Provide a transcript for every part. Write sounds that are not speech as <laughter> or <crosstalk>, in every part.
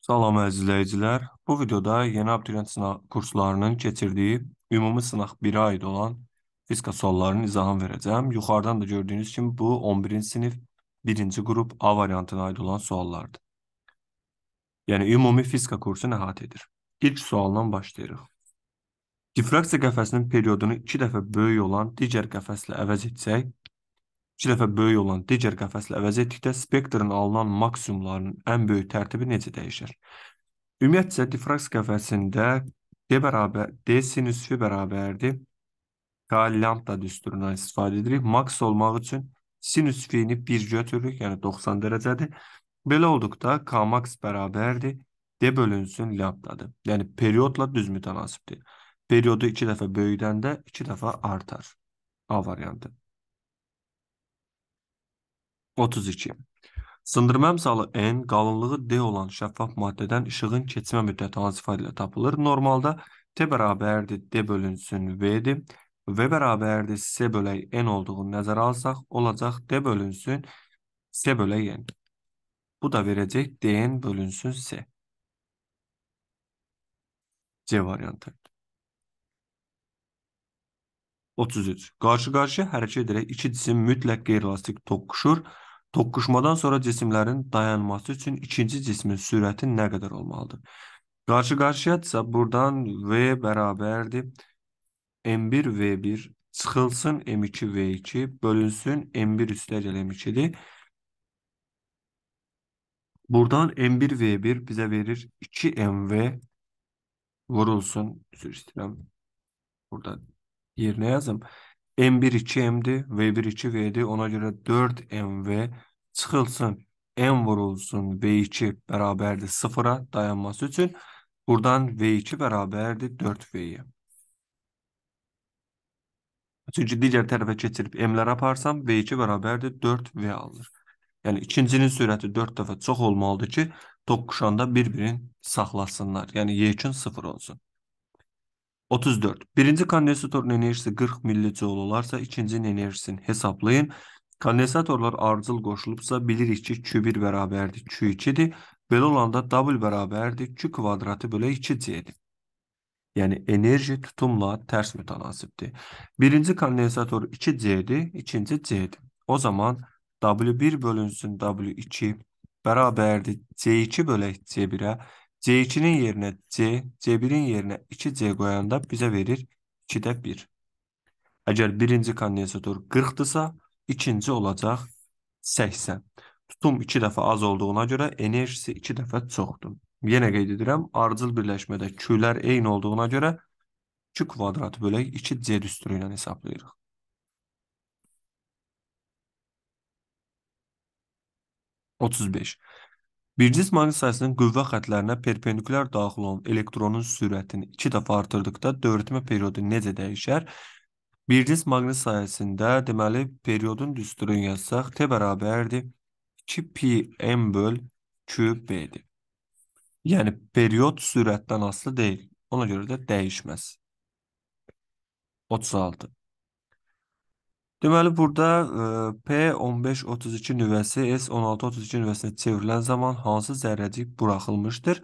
Salam əzizləyicilər. Bu videoda yeni abituriyent sınaq kurslarının keçirdiyi ümumi sınaq 1-ə aid olan fizika suallarının izahını verəcəm. Yuxarıdan da gördüyünüz kimi bu 11-ci sinif 1-ci qrup A variantına aid olan suallardır. Yəni ümumi fizika kursu nəhat edir. İlk sualdan başlayırıq. Difraksiya qəfəsinin periodunu 2 dəfə böyük olan digər qəfəslə əvəz etsək, 2 dəfə böyük olan digər qəfəslə əvəz etdikdə spektrın alınan maksimumlarının ən böyük tərtibi necə dəyişir? Ümumiyyətcə difraks qəfəsində D bərabər D sinüs fi bərabərdir. K lambda düsturundan istifadə edirik. Maks olmaq üçün sinüs fi-ni 1 götürürük, yəni 90 dərəcədir. Belə olduqda K max bərabərdir D bölünsün lambdadır. Yəni periodla düz mütənasibdir. Periodu 2 dəfə böyüdəndə 2 dəfə artar. A variantı. 32. Sındırmə əmsalı N qalınlığı D olan şəffaf maddədən işığın keçmə müddəti hansı ifadə ilə tapılır? Normalda T bərabərdir D bölünsün V-dir. V bərabərdir S bölək N olduğunu nəzərə alsaq, olacaq D bölünsün S bölək N. Bu da verəcək DN bölünsün S. C variantı. 33. Qarşı-qarşıya hərəkət edərək iki cisim mütləq qeyri-elastik toqquşur. Toqquşmadan sonra cisimlərin dayanması üçün ikinci cismin sürəti nə qədər olmalıdır? Qarşı-qarşıyadsa burdan V bərabərdir M1 V1 çıxılsın M2 V2 bölünsün M1 üstəgəl M2-dir. Buradan M1 V1 bizə verir 2 MV vurulsun. Üzr istəyirəm. Burada yerinə yazım. M1 2M'dir. V1 2V-dir. Ona görə 4MV çıxılsın. M vurulsun. V2 bərabərdir 0-a dayanması üçün. Buradan V2 bərabərdir 4V-yə. Çünki digər tərəfə keçirib M-ləri aparsam, V2 bərabərdir 4V alır. Yəni, ikincinin sürəti 4 dəfə çox olmalıdır ki, toqquşanda bir-birini saxlasınlar. Yəni, yekun 0 olsun. 34. Birinci kondensatorun enerjisi 40 millijoul olarsa, ikincinin enerjisini hesablayın. Kondensatorlar ardıcıl qoşulubsa, bilirik ki Q1 bərabərdir Q2-dir. Belə olanda W bərabərdir Q kvadratı bölə 2C-dir. Yəni enerji tutumla tərs mütənasibdir. Birinci kondensator 2C-dir, ikinci C-dir. O zaman W1 bölünsün W2 bərabərdir C2 bölək C1-ə. C2-nin yerinə C, C1-in yerinə 2C qoyanda bizə verir 2-də 1. Əgər birinci kondensator 40-dırsa, ikinci olacaq 80. Tutum 2 dəfə az olduğuna görə enerjisi 2 dəfə çoxdur. Yenə qeyd edirəm, arıcıl birləşmədə Q-lər eyni olduğuna görə 2 kvadrat bölək 2C düsturu ilə hesablayırıq. Otuz beş. Birciz maqnitosəsinin qüvvə xətlərinə perpendikulyar daxil olan elektronun sürətini 2 dəfə artırdıqda döyürtmə periodu necə dəyişər? Birciz maqnit sayəsində deməli periodun düsturunu yazsaq T bərabərdir 2pm böl QB-dir. Yəni period sürətdən asılı deyil. Ona görə də dəyişməz. 36. Deməli burada e, P1532 nüvəsi S1632 nüvəsinə çevrilən zaman hansı zərrəcik buraxılmışdır?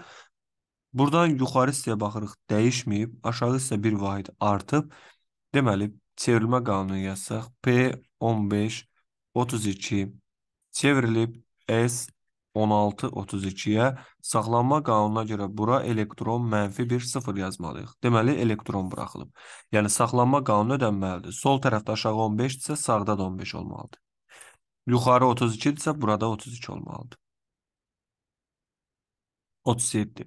Buradan yuxarı hissəyə baxırıq, dəyişməyib, aşağı hissə bir vahid artıb. Deməli çevrilmə qanunu yazsaq P1532 çevrilib S 16.32-yə saxlanma qanununa görə bura elektron mənfi bir sıfır yazmalıyıq. Deməli, elektron buraxılıb. Yəni, saxlanma qanunu ödənməlidir. Sol tərəfdə aşağı 15 isə sağda da 15 olmalıdır. Yuxarı 32 isə burada 32 olmalıdır. 37.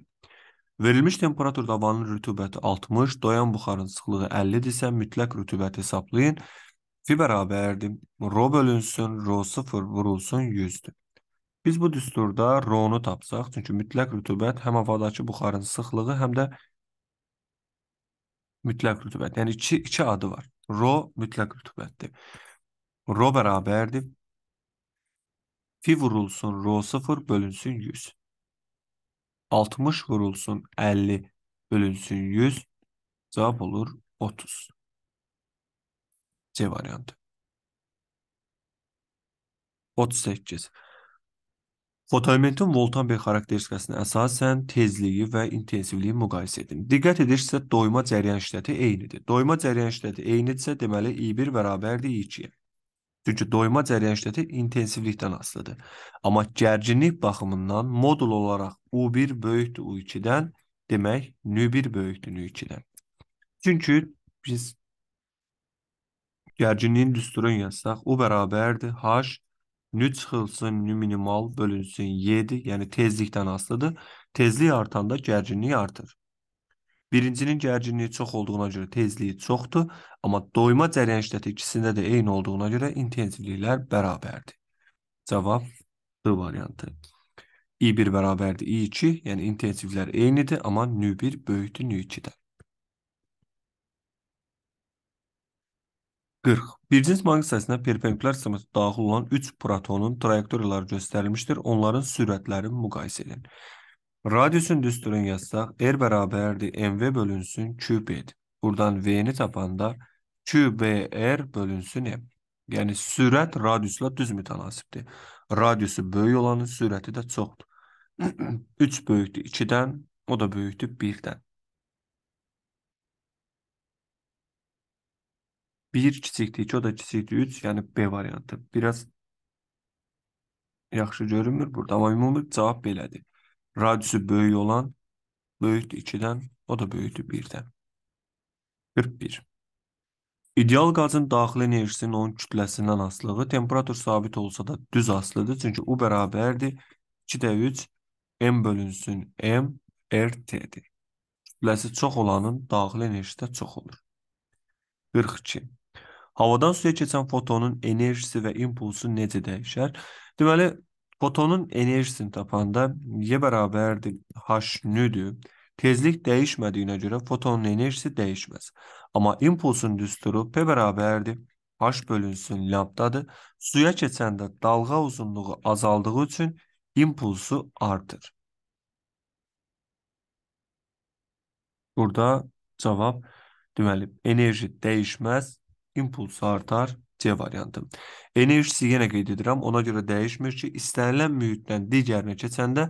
Verilmiş temperaturda havanın rütubəti 60, doyan buxarın sıxlığı 50-dir isə mütləq rütubət hesablayın. Fi bərabərdir. Rho bölünsün, rho 0 vurulsun 100-dür. Biz bu düsturda ronu tapsaq, çünki mütləq rütubət həm havadakı buxarın sıxlığı, həm də mütləq rütubət. Yəni iki, iki adı var. Ro mütləq rütubətdir. Ro bərabərdir. Fi vurulsun ro 0 bölünsün 100. 60 vurulsun 50 bölünsün 100. Cavab olur 30. C variantı. 38. Fotoelementin voltan bir xarakteristikasına əsasən tezliyi və intensivliyi müqayisə edin. Diqqət edirsə, doyma cəryan şiddəti eynidir. Doyma cəryan şiddəti eynidirsə, deməli e i1 bərabərdir i2-yə. Çünki doyma cəryan şiddəti intensivlikdən asılıdır. Amma gərginlik baxımından modul olaraq u1 böyükdür u2-dən, demək n1 böyükdür n2-dən. Çünki biz gərginliyin düsturunu yazsaq, u bərabərdir h nüt sıxılısının minimal bölünsün 7 yəni tezlikdən asılıdır. Tezlik artanda gərginlik artır. Birincinin gərginliyi çox olduğuna görə tezliyi çoxdur, amma doyma cərəyan şiddəti ikisində də eyni olduğuna görə intensivliklər bərabərdir. Cavab D variantı. I1 bərabərdir I2, yəni intensivlər eynidir, amma N1 böyükdür N2-dən. 40. Bircins maqnitəsinə perpendikulyar sistemə daxil olan 3 protonun trayektoriyaları göstərilmişdir. Onların sürətləri müqayisə edin. Radiusun düsturunu yazsaq, R bərabərdir MV bölünsün QB-dir. Buradan V-ni tapanda QBR bölünsün M. Yəni sürət radiusla düz mütənasibdir. Radiusu böyük olanın sürəti də çoxdur. 3 <clears throat> böyükdür 2-dən, o da böyükdür 1-dən. 1 kiçikdir, 2 o da kiçikdir, 3. Yəni B variantı. Biraz yaxşı görünmür burada. Amma ümumi cavab belədir. Radiusu böyük olan böyükdür 2-dən, o da böyükdür 1-dən. 41. İdeal qazın daxili enerjisinin onun kütləsindən asılığı temperatur sabit olsa da düz asılıdır. Çünki U bərabərdir 2D3 M bölünsün M RT-dir. Kütləsi çox olanın daxili enerjisi də çox olur. 42. Havadan suya keçən fotonun enerjisi və impulsu necə dəyişər? Deməli, fotonun enerjisini tapanda Y bərabərdir H-nüdür. Tezlik dəyişmədiyinə görə fotonun enerjisi dəyişməz. Amma impulsun düsturu P bərabərdir H bölünsün lambdadır. Suya keçəndə dalğa uzunluğu azaldığı üçün impulsu artır. Burada cavab deməli enerji dəyişməz, impulsu artar. C variantı. Enerjisi yenə qeyd edirəm. Ona görə dəyişmir ki, istənilən mühitdən digərinə keçəndə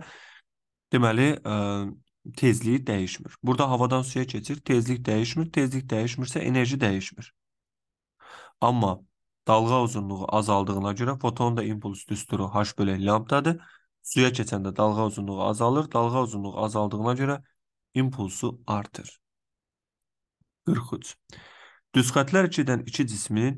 deməli ə, e, tezliyi dəyişmir. Burada havadan suya keçir, tezlik dəyişmir. Tezlik dəyişmirsə enerji dəyişmir. Amma dalğa uzunluğu azaldığına görə foton da impuls düsturu h bölək lambdadır. Suya keçəndə dalğa uzunluğu azalır. Dalğa uzunluğu azaldığına görə impulsu artır. 43. Düzxətlər 2-dən 2 cisminin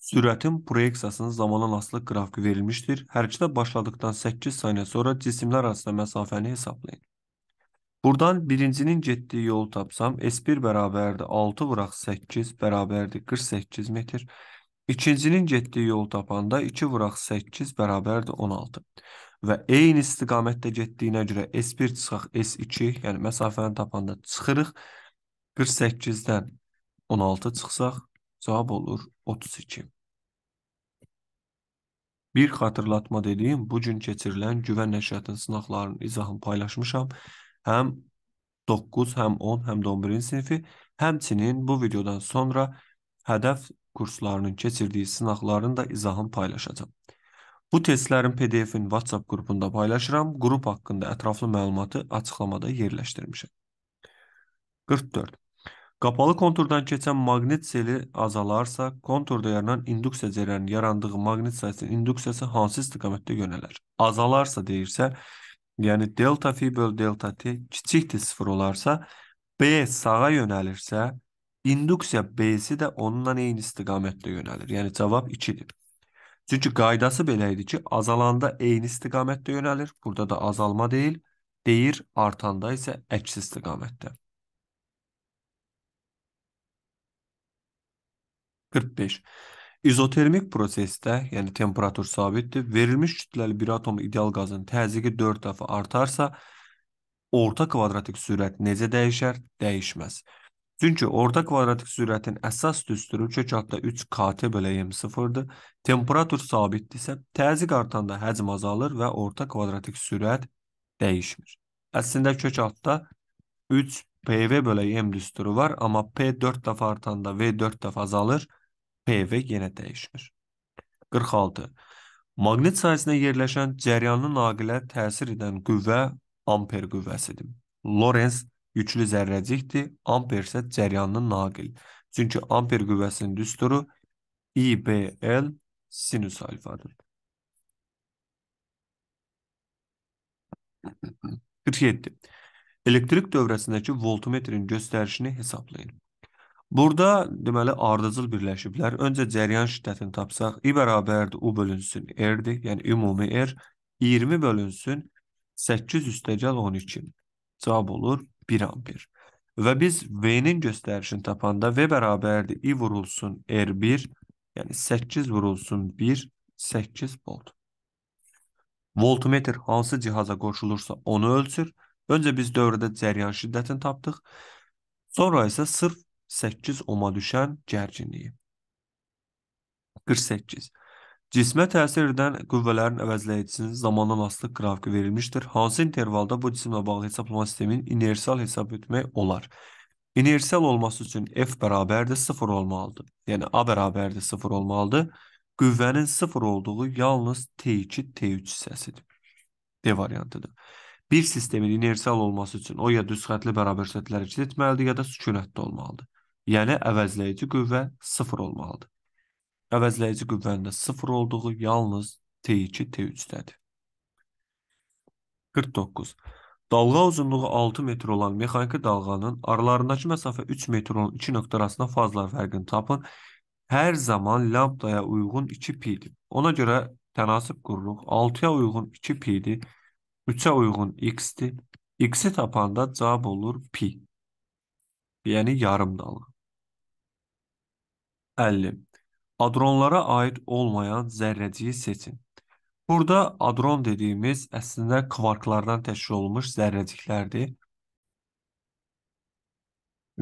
sürətin proyeksiyasının zamandan asılı qrafiki verilmişdir. Hərəkətə başladıkdan 8 saniyə sonra cisimlər arasında məsafəni hesablayın. Buradan birincinin getdiyi yolu tapsam, S1 bərabərdir 6 vuraq 8 bərabərdir 48 metr. İkincinin getdiyi yolu tapanda 2 vuraq 8 bərabərdir 16. Və eyni istiqamətdə getdiyinə görə S1 çıxaq S2, yəni məsafəni tapanda çıxırıq. 48-dən 16 çıxsaq, cavab olur 32. Bir xatırlatma dediyim, bu gün keçirilən güvən nəşriyyatının sınaqlarının izahını paylaşmışam. Həm 9, həm 10, həm də 11-ci sinifi, həmçinin bu videodan sonra hədəf kurslarının keçirdiyi sınaqların da izahını paylaşacağam. Bu testlərin PDF-in WhatsApp qrupunda paylaşıram. Qrup haqqında ətraflı məlumatı açıqlamada yerləşdirmişəm. 44. Qapalı konturdan keçən maqnit seli azalarsa, konturda yaranan induksiya cərəyanının yarandığı maqnit sahəsinin induksiyası hansı istiqamətdə yönəlir? Azalarsa deyirsə, yəni delta fi böl delta t kiçikdir 0 olarsa, B sağa yönəlirsə, induksiya B-si də onunla eyni istiqamətdə yönəlir. Yəni cavab 2-dir. Çünki qaydası belə idi ki, azalanda eyni istiqamətdə yönəlir. Burada da azalma deyil, deyir, artanda isə əks istiqamətdə. 45. İzotermik prosesdə, yəni temperatur sabitdir, verilmiş kütləli bir atom ideal qazın təzyiqi 4 dəfə artarsa, orta kvadratik sürət necə dəyişər? Dəyişməz. Çünki orta kvadratik sürətin əsas düsturu kök altda 3kt böləyim 0-dır. Temperatur sabitdirsə, təzyiq artanda həcm azalır və orta kvadratik sürət dəyişmir. Əslində kök altda 3 PV böləyi M düsturu var, amma P 4 dəfə artanda V 4 dəfə azalır PV yenə dəyişmir. 46. Maqnit sayəsində yerləşən cəryanlı naqilə təsir edən qüvvə amper qüvvəsidir. Lorenz yüklü zərrəcikdir, amper isə cəryanlı naqil. Çünki amper qüvvəsinin düsturu IBL sinus alfadır. 47. Elektrik dövrəsindəki voltmetrin göstərişini hesablayın. Burada deməli ardıcıl birləşiblər. Öncə cəryan şiddətini tapsaq, i bərabərdir u bölünsün r-dir. Yəni ümumi r er, 20 bölünsün 8 üstəgəl 12. Cavab olur 1 amper. Və biz v-nin göstərişini tapanda v bərabərdir i vurulsun r1, er yəni 8 vurulsun 1, 8 volt. Voltmetr hansı cihaza qoşulursa onu ölçür. Öncə biz dövrdə cəryan şiddətini tapdıq. Sonra isə sırf 8 oma düşən gərginliyi. 48. Cismə təsir edən qüvvələrin əvəzləyicisinin zamandan asılı qrafiki verilmişdir. Hansı intervalda bu cisimlə bağlı hesablama sistemin inersial hesab etmək olar? İnersial olması üçün F bərabərdir 0 olmalıdır. Yəni A bərabərdir 0 olmalıdır. Qüvvənin 0 olduğu yalnız T2, T3 hissəsidir. D variantıdır. Bir sistemin inersial olması üçün o ya düz xətli bərabər sətləri əks etməlidir, ya da sükunətdə olmalıdır. Yəni əvəzləyici qüvvə 0 olmalıdır. Əvəzləyici qüvvənin də 0 olduğu yalnız T2, T3-dədir. 49. Dalğa uzunluğu 6 metr olan mexaniki dalğanın aralarındakı məsafə 3 metr olan iki nöqtə arasında fazlar fərqini tapın. Hər zaman lambdaya uyğun 2 pidir. Ona görə tənasib qururuq. 6-ya uyğun 2 pidir. 3-ə uyğun x-dir. X-i tapanda cavab olur pi. Yəni yarım dalğa. 50. Adronlara aid olmayan zərrəciyi seçin. Burada adron dediyimiz əslində kvarklardan təşkil olmuş zərrəciklərdir.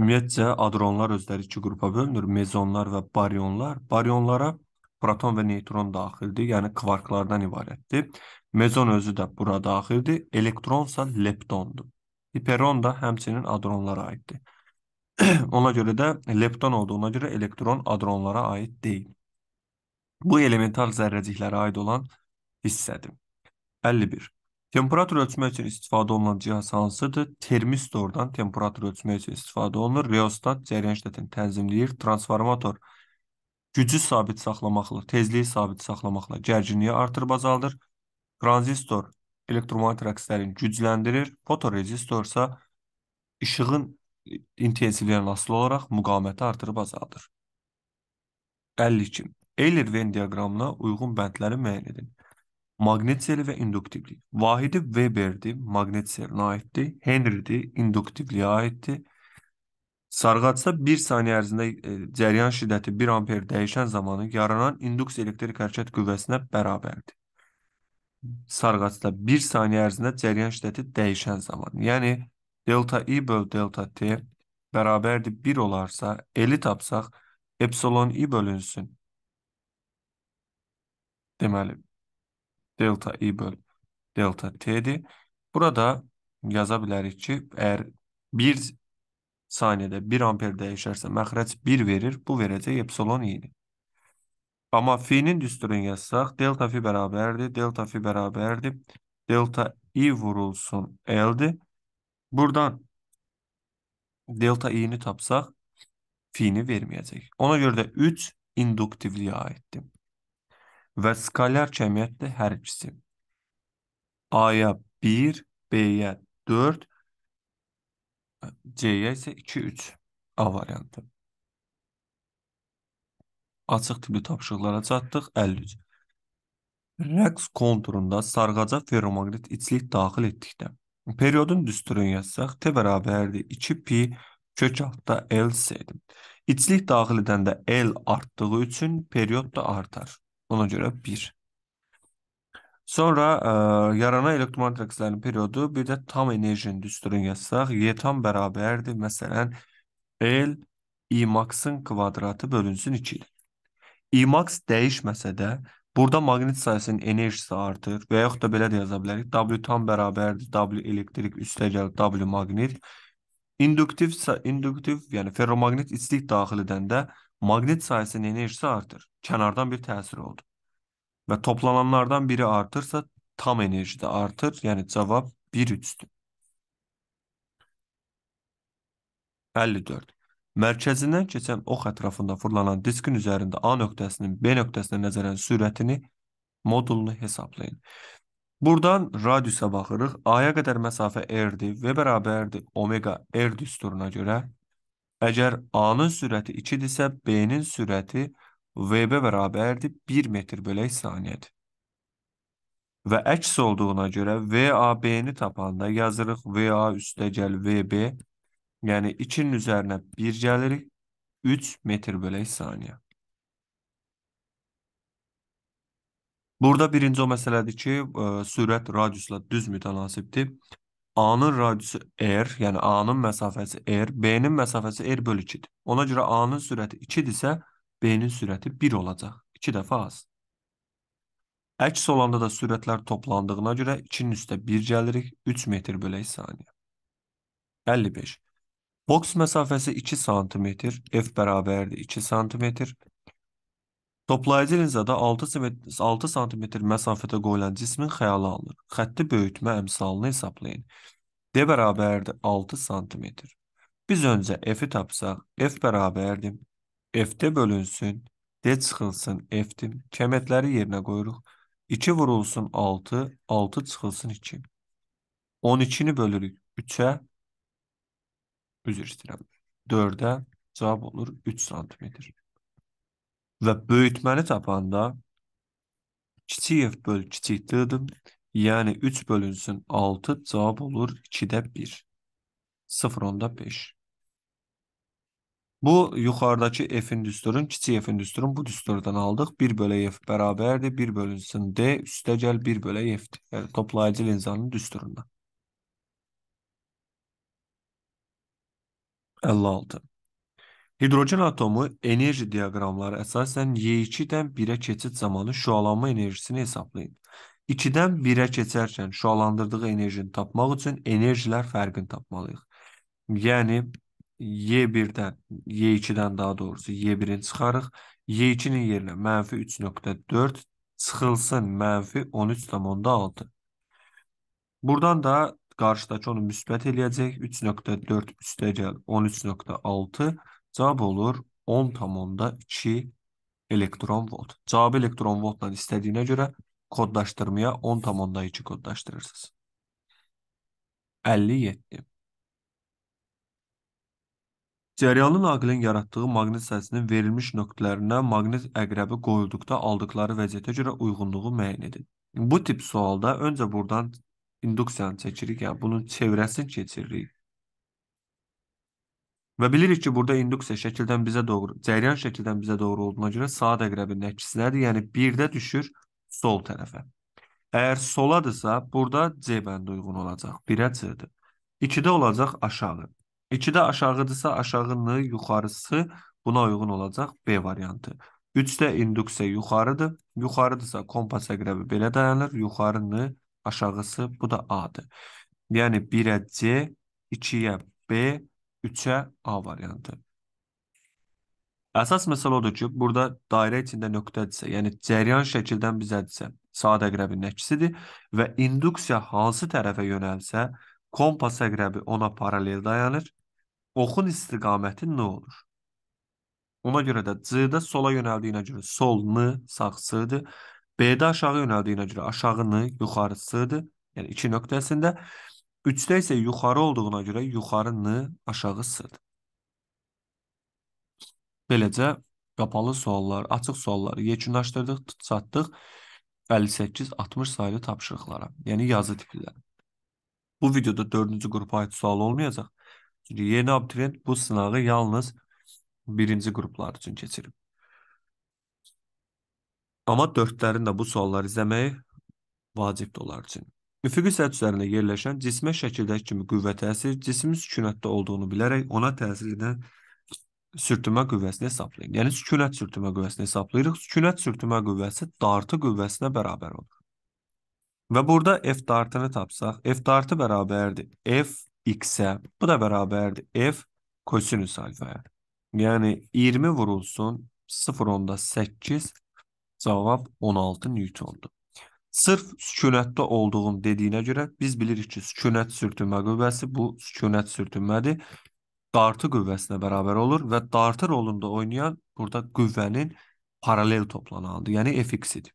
Ümumiyyətcə adronlar özləri iki qrupa bölünür: mezonlar və barionlar. Barionlara proton və neytron daxildir, yəni kvarklardan ibarətdir. Mezon özü də bura daxildir, elektronsa leptondur. Hiperon da həmçinin adronlara aiddir. <clears throat> Ona görə də lepton olduğuna görə elektron adronlara aid deyil. Bu elemental zərrəciklərə aid olan hissədir. 51. Temperatur ölçmək üçün istifadə olunan cihaz hansıdır? Termistordan temperatur ölçmək üçün istifadə olunur. Reostat cəryan şiddətini tənzimləyir. Transformator gücü sabit saxlamaqla, tezliyi sabit saxlamaqla gərginliyi artırıb azaldır. Tranzistor elektromanyetik əkslərini gücləndirir. Fotorezistor isə işığın intensivliyindən asılı olaraq müqaməti artırıb azaldır. 52. Eyler Venn diaqramına uyğun bəndləri müəyyən edin. Maqnit seli və induktivlik. Vahidi Weberdir, maqnit selinə aiddir. Henrydir, induktivliyə aiddir. Sarğacsa 1 saniyə ərzində e, cəryan şiddəti 1 amper dəyişən zamanı yaranan induks elektrik hərəkət qüvvəsinə bərabərdir. Sarğacda 1 saniyə ərzində cəryan şiddəti dəyişən zaman, yəni delta i böl delta t beraberdi 1 olarsa eli tapsak epsilon i bölünsün. Demeli delta i böl delta t'di. Burada yaza bilərik ki, əgər 1 saniyədə 1 amper dəyişərsə məxrəc 1 verir, bu verəcək epsilon i Ama Amma düsturunu yazsaq, delta fi bərabərdir, delta fi bərabərdir, delta i vurulsun l Buradan delta i-ni tapsaq, fi-ni verməyəcək. Ona görə də 3 induktivliyə aiddir. Və skalyar cəmiyyətdir hər ikisi. A-ya 1, B-yə 4, C-yə isə 2, 3 A variantı. Açıq tipli tapışıqlara çatdıq. 53. Rəqs konturunda sarğaca ferromagnet içlik daxil etdikdə Periyodun düsturunu yazsaq, t bərabərdir 2pi kök altda l sedim. İçlik daxil edəndə l artdığı üçün periyod da artar. Ona görə 1. Sonra ə, e, yarana elektromanyetik rəqslərin periodu, bir də tam enerjinin düsturunu yazsaq, y tam bərabərdir məsələn l i max'ın kvadratı bölünsün 2 ilə. i max dəyişməsə də Burada maqnit sahəsinin enerjisi artır və yaxud da belə də yaza bilərik. W tam bərabərdir W elektrik üstəgəl W maqnit. İnduktiv induktiv, yəni ferromaqnit istilik daxil edəndə maqnit sahəsinin enerjisi artır. Kənardan bir təsir oldu. Və toplananlardan biri artırsa tam enerji də artır. Yəni cavab 1 üstü. 54. Mərkəzindən keçən ox ətrafında fırlanan diskin üzərində A nöqtəsinin B nöqtəsinə nəzərən sürətini modulunu hesablayın. Buradan radiusa baxırıq. A-ya qədər məsafə R-dir və bərabərdir omega R düsturuna görə. Əgər A-nın sürəti 2-dirsə, B-nin sürəti VB bərabərdir 1 metr bölək saniyədir. Və əks olduğuna görə VAB-ni tapanda yazırıq VA üstəgəl VB Yani 2'nin üzerine 1 gelerek 3 metr bölü saniye. Burada birinci o məsələdir ki, ə, e, sürət radiusla düz mütənasibdir. A-nın radiusu r, yəni A-nın məsafəsi r, B-nin məsafəsi r bölü 2-dir. Ona görə A-nın sürəti 2-dirsə, B-nin sürəti 1 olacaq. 2 dəfə az. Əks olanda da sürətlər toplandığına görə 2-nin üstə 1 gəlirik, 3 metr bölək saniyə. 55. Boks məsafəsi 2 sm, F bərabərdir 2 sm. Toplayıcı linzada 6 sm, 6 sm məsafədə qoyulan cismin xəyala alınır. Xətti böyütmə əmsalını hesablayın. D bərabərdir 6 sm. Biz öncə F-i tapsaq, F bərabərdir. F-də bölünsün, D çıxılsın, F-dir. Kəmətləri yerinə qoyuruq. 2 vurulsun 6, 6 çıxılsın 2. 12-ni bölürük 3-ə, üzr istəyirəm. 4-ə cavab olur 3 sm. Və böyütməni tapanda kiçik f böl kiçik d-dır. Yəni 3 bölünsün 6 cavab olur 2-də 1. 0-onda 5. Bu yuxarıdakı f-in düsturun, kiçik f-in düsturun bu düsturdan aldıq. 1 bölə f bərabərdir. 1 bölünsün d, üstə gəl 1 bölə f-dir. Yəni toplayıcı linzanın düsturundan. 56. Hidrogen atomu enerji diaqramları əsasən Y2-dən 1-ə keçid zamanı şüalanma enerjisini hesablayın. 2-dən 1-ə keçərkən şüalandırdığı enerjini tapmaq üçün enerjilər fərqini tapmalıyıq. Yəni Y1-dən, Y2-dən daha doğrusu Y1-ini çıxarıq. Y2-nin yerinə mənfi 3.4 çıxılsın mənfi 13.6. Buradan da qarşıdakı onu müsbət eləyəcək. 3.4 üstəgəl 13.6 cavab olur 10.2 elektron volt. Cavabı elektron voltla istədiyinə görə koddaşdırmaya 10.2 koddaşdırırsınız. 57. Cəryanlı naqilin yaratdığı maqnit sahəsinin verilmiş nöqtələrinə maqnit əqrəbi qoyulduqda aldıqları vəziyyətə görə uyğunluğu müəyyən edin. Bu tip sualda öncə buradan induksiyanı çəkirik, yəni bunun çevrəsini keçiririk. Və bilirik ki, burada induksiya şəkildən bizə doğru, cəryan şəkildən bizə doğru olduğuna görə saat əqrəbinin əksinədir, yəni 1-də düşür sol tərəfə. Əgər soladırsa, burada C bəndi uyğun olacaq, 1-ə C-dir. 2-də olacaq aşağı. 2-də aşağıdırsa, aşağının yuxarısı buna uyğun olacaq B variantı. 3-də induksiya yuxarıdır. Yuxarıdırsa kompas əqrəbi belə dayanır, yuxarını aşağısı bu da A-dır. Yəni 1-ə C, 2-yə B, 3-ə A variantı. Əsas məsələ odur ki, burada dairə içində nöqtədirsə, yəni cəryan şəkildən bizədirsə, saat əqrəbinin əksisidir və induksiya hansı tərəfə yönəlsə, kompas əqrəbi ona paralel dayanır. Oxun istiqaməti nə olur? Ona görə də C-də sola yönəldiyinə görə sol N, sağ S-dir. B'də aşağı yönəldiyinə görə aşağını yuxarısıdır. Yəni 2 nöqtəsində. 3-də isə yuxarı olduğuna görə yuxarını aşağısıdır. Beləcə qapalı suallar, açıq sualları yekunlaşdırdıq, çatdıq 58-60 saylı tapşırıqlara, yəni yazı tipləri. Bu videoda 4-cü qrupa aid sual olmayacaq. Çünki yeni abituriyent bu sınağı yalnız 1-ci qruplar üçün keçirib. Amma dördlərin də bu sualları izləməyi vacibdir onlar üçün. Üfüqi sədd üzərində yerləşən cismə şəkildəki kimi qüvvə təsir cismin sükunətdə olduğunu bilərək ona təsir edən sürtünmə qüvvəsini hesablayın. Yəni sükunət sürtünmə qüvvəsini hesablayırıq. Sükunət sürtünmə qüvvəsi dartı qüvvəsinə bərabər olur. Və burada F dartını tapsaq, F dartı bərabərdir F x-ə. Bu da bərabərdir F kosinüs alfaya. Yəni 20 vurulsun 0.8 Cavab 16 Newtondur. Sırf sükunətdə olduğum dediyinə görə biz bilirik ki, sükunət sürtünmə qüvvəsi bu sükunət sürtünmədir. Dartı qüvvəsinə bərabər olur və dartı rolunda oynayan burada qüvvənin paralel toplananıdır. Yəni F-idir.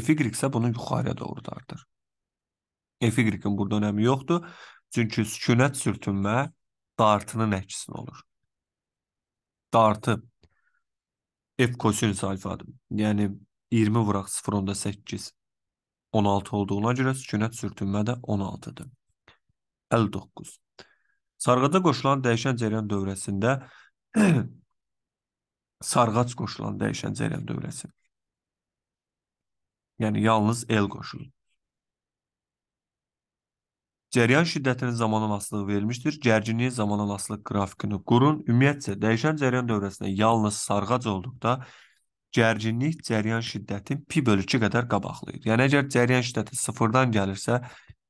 F-y isə bunun yuxarıya doğru dartır. F-y-in burada önəmi yoxdur. Çünki sükunət sürtünmə dartının əksinə olur. Dartı F kosinüs alfadır. Yəni 20 vuraq 0.8 16 olduğuna görə sükunət sürtünmə də 16-dır. 59. Sarğaca qoşulan dəyişən cəryan dövrəsində <clears throat> sarğac qoşulan dəyişən cəryan dövrəsi. Yəni yalnız L qoşulur. Cəryan şiddətinin zamanlanasılığı verilmişdir. Gərginliyin zamanlanasılıq qrafikini qurun. Ümumiyyətcə dəyişən cəryan dövrəsində yalnız sarğac olduqda gərginlik cəryan şiddətin pi bölü 2 qədər qabaqlayır. Yəni əgər cəryan şiddəti 0-dan gəlirsə,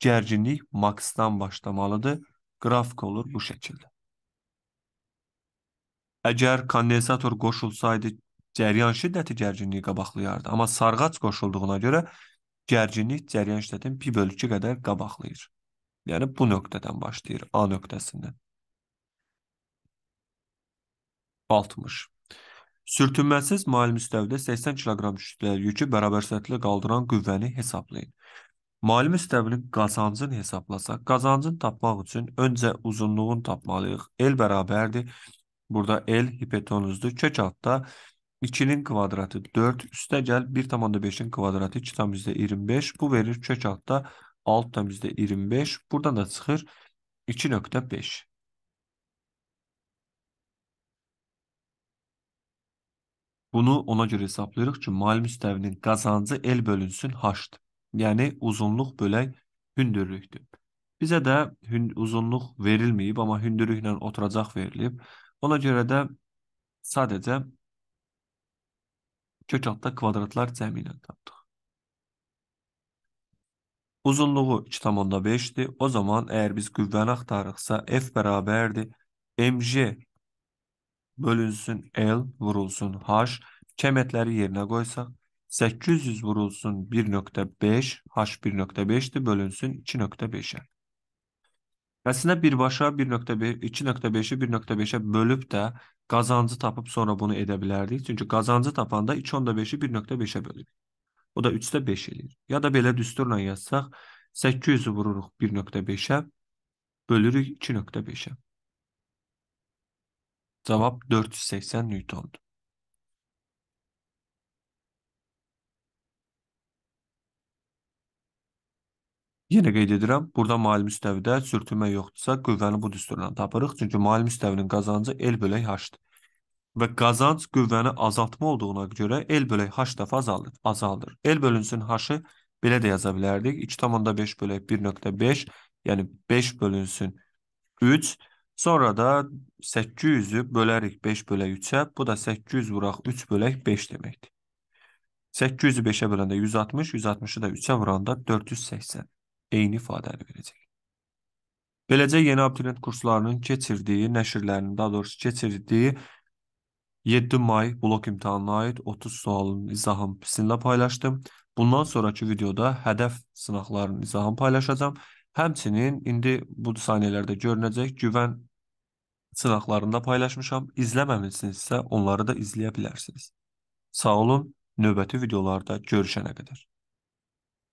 gərginlik maksdan başlamalıdır. Qrafik olur bu şəkildə. Əgər kondensator qoşulsaydı, cəryan şiddəti gərginliyi qabaqlayardı. Amma sarğac qoşulduğuna görə gərginlik cəryan şiddətin pi bölü 2 qədər qabaqlayır. Yəni bu nöqtədən başlayır, A nöqtəsindən. 60. Sürtünməsiz mail müstəvidə 80 kq yükləyir yükü bərabər sətli qaldıran qüvvəni hesablayın. Mail müstəvinin qazancını hesablasaq, qazancını tapmaq üçün öncə uzunluğunu tapmalıyıq. L bərabərdir. Burada L hipotenüzdür. Kök altda 2-nin kvadratı 4, üstə gəl 1,5-in kvadratı 2,25. Bu verir kök altda 4. 6-dan bizdə 25. Buradan da çıxır 2.5. Bunu ona görə hesablayırıq ki, mal müstəvinin qazancı L bölünsün H-dır. Yəni, uzunluq bölək hündürlükdür. Bizə də uzunluq verilməyib, amma hündürlüklə oturacaq verilib. Ona görə də sadəcə kök altda kvadratlar cəmi ilə tapdıq. Uzunluğu 2,5'ti. O zaman eğer biz qüvvəni axtarıqsa F bərabərdir. MJ bölünsün L vurulsun H. Kəmətləri yerinə qoysaq 800 vurulsun 1.5 H 1.5-dir bölünsün 2.5-ə. Əslində birbaşa 1.5 2.5-i 1.5-ə bölüb də qazancı tapıb sonra bunu edə bilərdik. Çünki qazancı tapanda 2.5-i 1.5-ə bölürük. O da 3-də 5 eləyir. Ya da belə düsturla yazsaq 800-ü vururuq 1.5-ə, bölürük 2.5-ə. Cavab 480 Newtondur. Yenə qeyd edirəm, burada mail müstəvidə sürtünmə yoxdursa, qüvvəni bu düsturla tapırıq. Çünki mail müstəvinin qazancı L bölək H-dır və qazanc qüvvəni azaltma olduğuna görə L bölək H dəfə azaldır. azaldır. L bölünsün H-ı belə də yaza bilərdik. 2,5 bölək 1,5 yəni 5 bölünsün 3. Sonra da 800-ü bölərik 5 bölək 3-ə. Bu da 800 vuraq 3 bölək 5 deməkdir. 800-ü 5-ə böləndə 160, 160-ı da 3-ə vuranda 480. Eyni ifadəni verəcək. Beləcə yeni abituriyent kurslarının keçirdiyi, nəşrlərinin daha doğrusu keçirdiyi 7 may blok imtahanına aid 30 sualın izahını sizinlə paylaşdım. Bundan sonraki videoda hədəf sınaqlarının izahını paylaşacağam. Həmçinin indi bu saniyələrdə görünəcək güvən sınaqlarında paylaşmışam. İzləməmisinizsə onları da izləyə bilərsiniz. Sağ olun, növbəti videolarda görüşənə qədər.